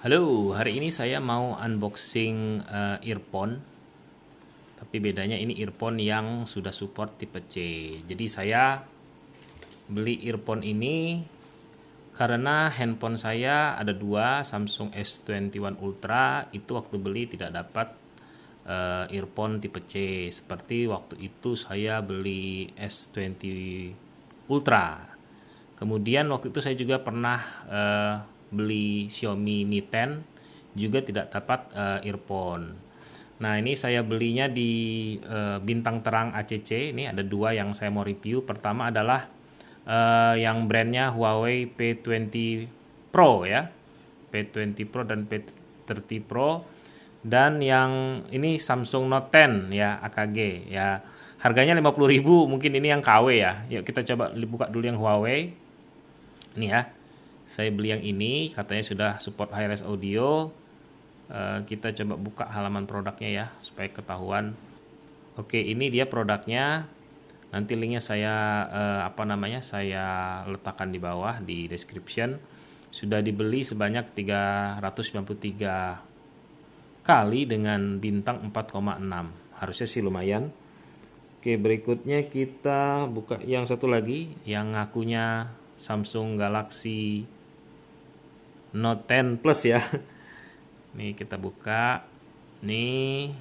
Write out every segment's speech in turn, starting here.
Halo, hari ini saya mau unboxing uh, earphone. Tapi bedanya ini earphone yang sudah support tipe C. Jadi saya beli earphone ini karena handphone saya ada dua Samsung S21 Ultra itu waktu beli tidak dapat uh, earphone tipe C. Seperti waktu itu saya beli S20 Ultra. Kemudian waktu itu saya juga pernah uh, beli Xiaomi Mi 10 juga tidak dapat uh, earphone. Nah ini saya belinya di uh, bintang terang ACC. Ini ada dua yang saya mau review. Pertama adalah uh, yang brandnya Huawei P20 Pro ya, P20 Pro dan P30 Pro. Dan yang ini Samsung Note 10 ya AKG ya. Harganya 50.000 mungkin ini yang KW ya. Yuk kita coba buka dulu yang Huawei. Ini ya saya beli yang ini katanya sudah support high res audio e, kita coba buka halaman produknya ya supaya ketahuan oke ini dia produknya nanti linknya saya e, apa namanya saya letakkan di bawah di description sudah dibeli sebanyak 393 kali dengan bintang 4,6 harusnya sih lumayan oke berikutnya kita buka yang satu lagi yang ngakunya Samsung Galaxy Note 10 Plus ya. Ini kita buka. Nih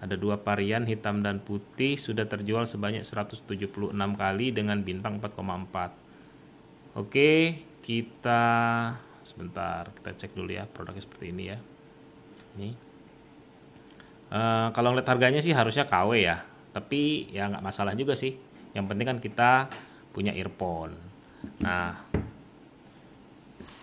ada dua varian hitam dan putih sudah terjual sebanyak 176 kali dengan bintang 4,4. Oke, kita sebentar kita cek dulu ya produknya seperti ini ya. Nih. Uh, kalau ngeliat harganya sih harusnya KW ya, tapi ya nggak masalah juga sih. Yang penting kan kita punya earphone. Nah,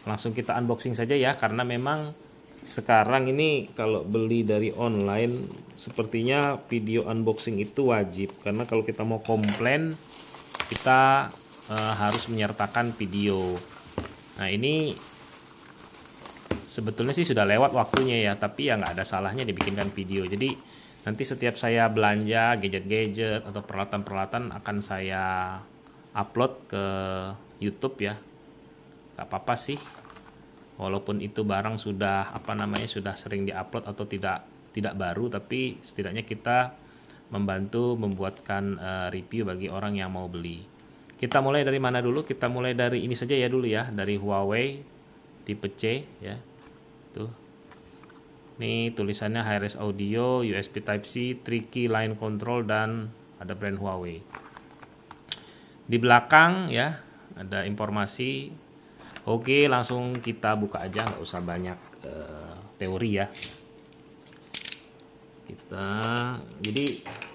langsung kita unboxing saja ya karena memang sekarang ini kalau beli dari online sepertinya video unboxing itu wajib karena kalau kita mau komplain kita e, harus menyertakan video nah ini sebetulnya sih sudah lewat waktunya ya tapi ya nggak ada salahnya dibikinkan video jadi nanti setiap saya belanja gadget-gadget atau peralatan-peralatan akan saya upload ke YouTube ya nggak apa-apa sih walaupun itu barang sudah apa namanya sudah sering diupload atau tidak tidak baru tapi setidaknya kita membantu membuatkan uh, review bagi orang yang mau beli. Kita mulai dari mana dulu? Kita mulai dari ini saja ya dulu ya, dari Huawei tipe C ya. Tuh. Ini tulisannya Hi-Res Audio, USB Type C, tricky line control dan ada brand Huawei. Di belakang ya, ada informasi Oke, langsung kita buka aja, nggak usah banyak uh, teori ya. Kita, jadi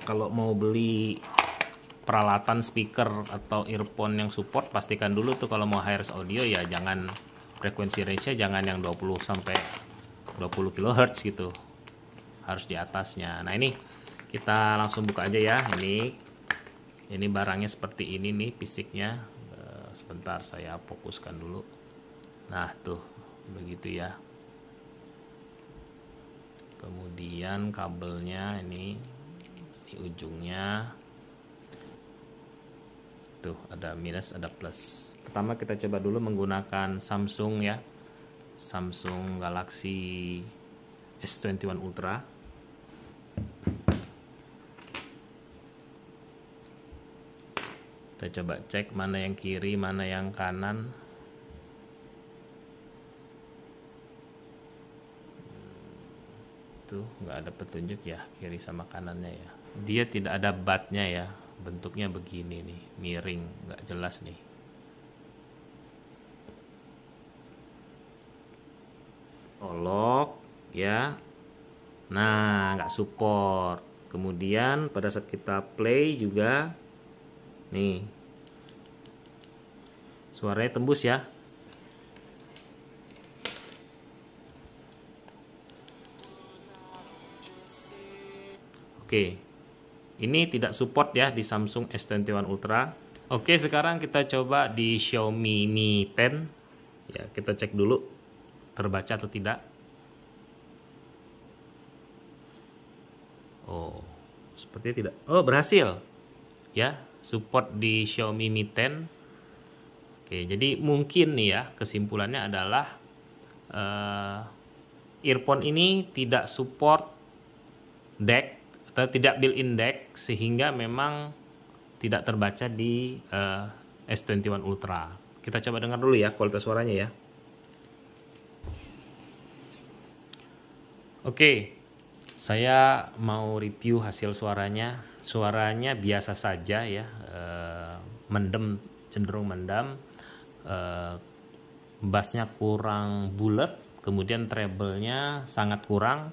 kalau mau beli peralatan speaker atau earphone yang support, pastikan dulu tuh kalau mau high audio ya jangan frekuensi range-nya jangan yang 20 sampai 20 kHz gitu. Harus di atasnya. Nah, ini kita langsung buka aja ya. Ini ini barangnya seperti ini nih fisiknya sebentar saya fokuskan dulu nah tuh begitu ya kemudian kabelnya ini di ujungnya tuh ada minus ada plus pertama kita coba dulu menggunakan Samsung ya Samsung Galaxy S21 Ultra kita coba cek mana yang kiri mana yang kanan tuh nggak ada petunjuk ya kiri sama kanannya ya dia tidak ada batnya ya bentuknya begini nih miring nggak jelas nih olok ya nah nggak support kemudian pada saat kita play juga nih suaranya tembus ya oke ini tidak support ya di Samsung S21 Ultra oke sekarang kita coba di Xiaomi Mi 10 ya kita cek dulu terbaca atau tidak oh sepertinya tidak oh berhasil ya support di Xiaomi Mi 10 oke jadi mungkin nih ya kesimpulannya adalah uh, earphone ini tidak support deck atau tidak built-in deck sehingga memang tidak terbaca di uh, eh, S21 Ultra kita coba dengar dulu ya kualitas suaranya ya oke saya mau review hasil suaranya. Suaranya biasa saja ya, e, mendem cenderung mendam. E, bassnya kurang bulat, kemudian treble-nya sangat kurang.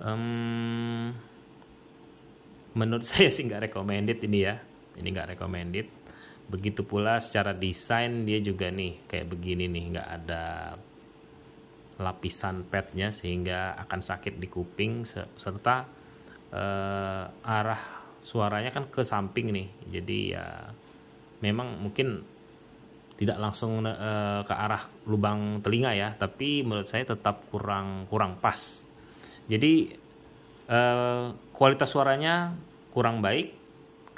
Um, menurut saya sih nggak recommended ini ya ini nggak recommended begitu pula secara desain dia juga nih kayak begini nih nggak ada lapisan padnya sehingga akan sakit di kuping serta uh, arah suaranya kan ke samping nih jadi ya memang mungkin tidak langsung uh, ke arah lubang telinga ya tapi menurut saya tetap kurang kurang pas jadi uh, kualitas suaranya kurang baik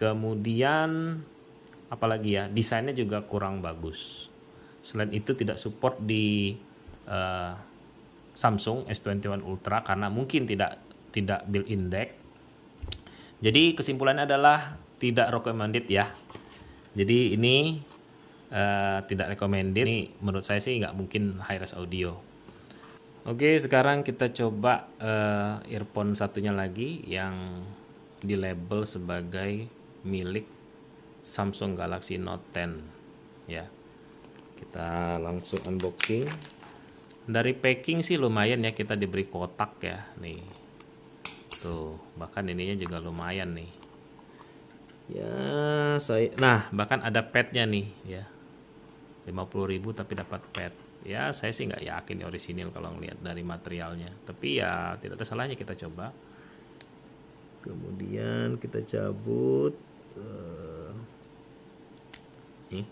kemudian apalagi ya desainnya juga kurang bagus selain itu tidak support di uh, Samsung S21 Ultra karena mungkin tidak tidak built in deck. Jadi kesimpulannya adalah tidak recommended ya. Jadi ini uh, tidak recommended. Ini menurut saya sih nggak mungkin high res audio. Oke, sekarang kita coba uh, earphone satunya lagi yang di label sebagai milik Samsung Galaxy Note 10 ya. Kita langsung unboxing dari packing sih lumayan ya kita diberi kotak ya nih tuh bahkan ininya juga lumayan nih ya saya nah bahkan ada petnya nih ya 50.000 tapi dapat pet ya saya sih nggak yakin ya orisinil kalau ngelihat dari materialnya tapi ya tidak ada salahnya kita coba kemudian kita cabut uh, eh, nih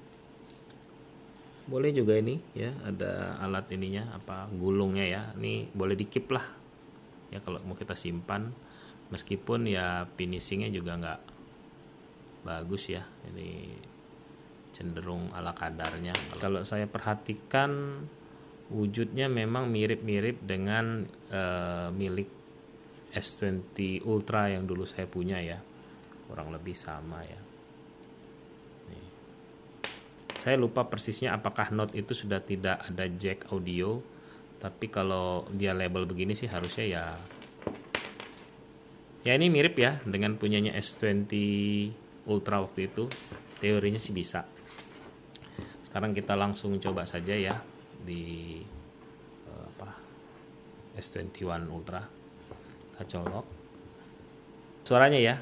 boleh juga ini ya ada alat ininya apa gulungnya ya ini boleh dikip lah ya kalau mau kita simpan meskipun ya finishingnya juga nggak bagus ya ini cenderung ala kadarnya kalau saya perhatikan wujudnya memang mirip-mirip dengan uh, milik S20 Ultra yang dulu saya punya ya kurang lebih sama ya saya lupa persisnya apakah Note itu sudah tidak ada jack audio tapi kalau dia label begini sih harusnya ya ya ini mirip ya dengan punyanya S20 Ultra waktu itu teorinya sih bisa sekarang kita langsung coba saja ya di eh, apa S21 Ultra kita colok suaranya ya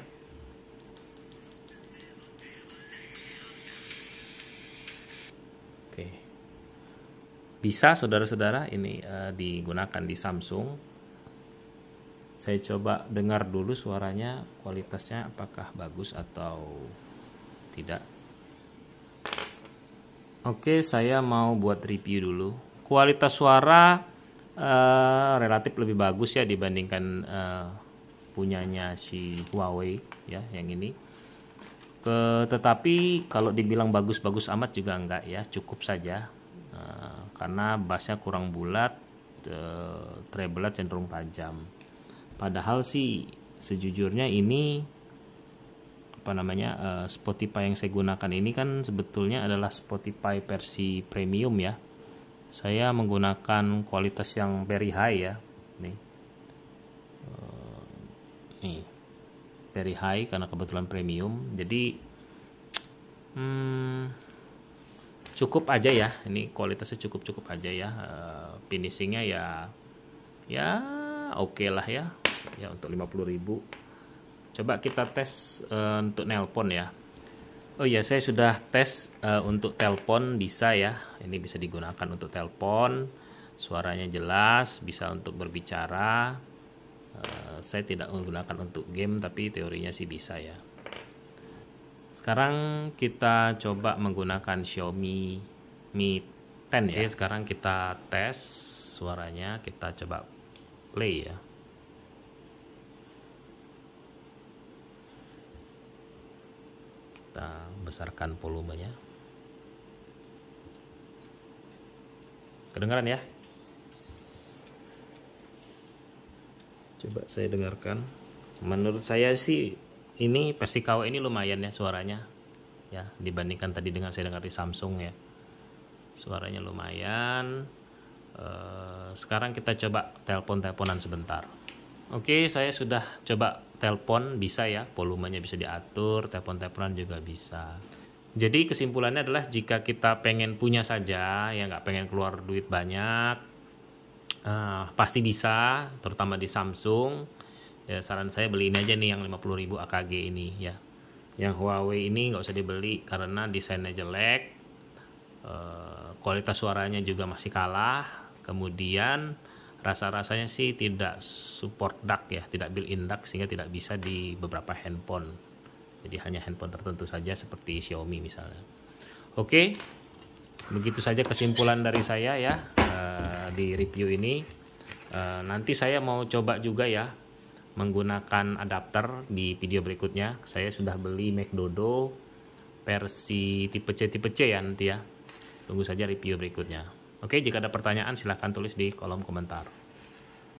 bisa saudara-saudara ini uh, digunakan di Samsung. Saya coba dengar dulu suaranya kualitasnya apakah bagus atau tidak. Oke, saya mau buat review dulu. Kualitas suara uh, relatif lebih bagus ya dibandingkan uh, punyanya si Huawei ya yang ini. tetapi kalau dibilang bagus-bagus amat juga enggak ya, cukup saja karena bassnya kurang bulat e, eh, treble cenderung tajam padahal sih sejujurnya ini apa namanya e, Spotify yang saya gunakan ini kan sebetulnya adalah Spotify versi premium ya saya menggunakan kualitas yang very high ya nih e, nih very high karena kebetulan premium jadi hmm, cukup aja ya ini kualitasnya cukup cukup aja ya uh, finishingnya ya ya oke okay lah ya ya untuk 50000 coba kita tes uh, untuk nelpon ya Oh ya saya sudah tes uh, untuk telepon bisa ya ini bisa digunakan untuk telepon suaranya jelas bisa untuk berbicara uh, saya tidak menggunakan untuk game tapi teorinya sih bisa ya sekarang kita coba menggunakan Xiaomi Mi 10 ya. Oke, iya. sekarang kita tes suaranya, kita coba play ya. Kita besarkan volumenya. Kedengaran ya? Coba saya dengarkan. Menurut saya sih ini KW ini lumayan ya suaranya ya dibandingkan tadi dengan saya dengar di Samsung ya suaranya lumayan e, sekarang kita coba telepon-teleponan sebentar oke saya sudah coba telepon bisa ya volumenya bisa diatur telepon-teleponan juga bisa jadi kesimpulannya adalah jika kita pengen punya saja ya nggak pengen keluar duit banyak Uh, pasti bisa terutama di Samsung ya saran saya beli ini aja nih yang 50.000 AKG ini ya yang Huawei ini nggak usah dibeli karena desainnya jelek eh, kualitas suaranya juga masih kalah kemudian rasa-rasanya sih tidak support DAC ya tidak built-in DAC sehingga tidak bisa di beberapa handphone jadi hanya handphone tertentu saja seperti Xiaomi misalnya oke begitu saja kesimpulan dari saya ya eh, di review ini eh, nanti saya mau coba juga ya menggunakan adapter di video berikutnya. Saya sudah beli McDodo versi tipe C tipe C ya nanti ya. Tunggu saja review berikutnya. Oke, jika ada pertanyaan silahkan tulis di kolom komentar.